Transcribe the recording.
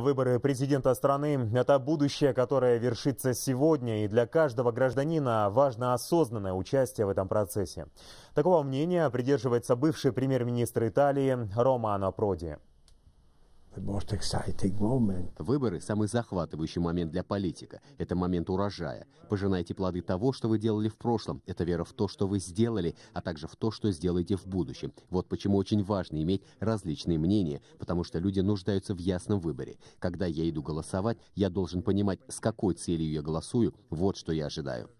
Выборы президента страны – это будущее, которое вершится сегодня, и для каждого гражданина важно осознанное участие в этом процессе. Такого мнения придерживается бывший премьер-министр Италии Романо Проди. Выборы – самый захватывающий момент для политика. Это момент урожая. Пожинайте плоды того, что вы делали в прошлом. Это вера в то, что вы сделали, а также в то, что сделаете в будущем. Вот почему очень важно иметь различные мнения, потому что люди нуждаются в ясном выборе. Когда я иду голосовать, я должен понимать, с какой целью я голосую. Вот что я ожидаю.